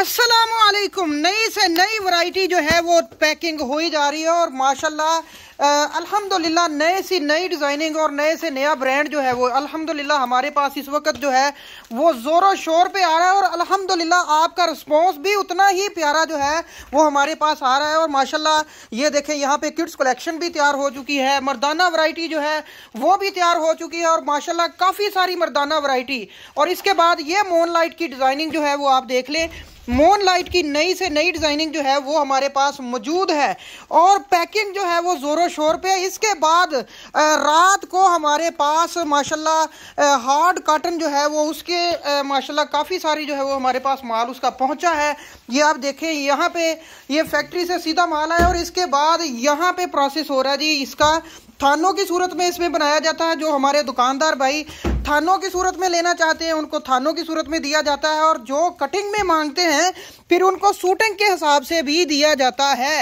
असलकुम नई से नई वैरायटी जो है वो पैकिंग हो ही जा रही है और माशाल्लाह अल्हम्दुलिल्लाह नए सी नई डिज़ाइनिंग और नए से नया ब्रांड जो है वो अल्हम्दुलिल्लाह हमारे पास इस वक्त जो है वो ज़ोरों शोर पे आ रहा है और अल्हम्दुलिल्लाह आपका रिस्पांस भी उतना ही प्यारा जो है वो हमारे पास आ रहा है और माशाला ये देखें यहाँ पे किड्स कलेक्शन भी तैयार हो चुकी है मरदाना वैरायटी जो है वो भी तैयार हो चुकी है और माशाला काफ़ी सारी मरदाना वराइटी और इसके बाद ये मोन लाइट की डिज़ाइनिंग जो है वो आप देख लें मून लाइट की नई से नई डिज़ाइनिंग जो है वो हमारे पास मौजूद है और पैकिंग जो है वो ज़ोरों शोर पे इसके बाद रात को हमारे पास माशाल्लाह हार्ड काटन जो है वो उसके माशाल्लाह काफ़ी सारी जो है वो हमारे पास माल उसका पहुंचा है ये आप देखें यहाँ पे ये फैक्ट्री से सीधा माल आया और इसके बाद यहाँ पे प्रोसेस हो रहा है जी इसका थानों की सूरत में इसमें बनाया जाता है जो हमारे दुकानदार भाई थानों की सूरत में लेना चाहते हैं उनको थानों की सूरत में दिया जाता है और जो कटिंग में मांगते हैं फिर उनको शूटिंग के हिसाब से भी दिया जाता है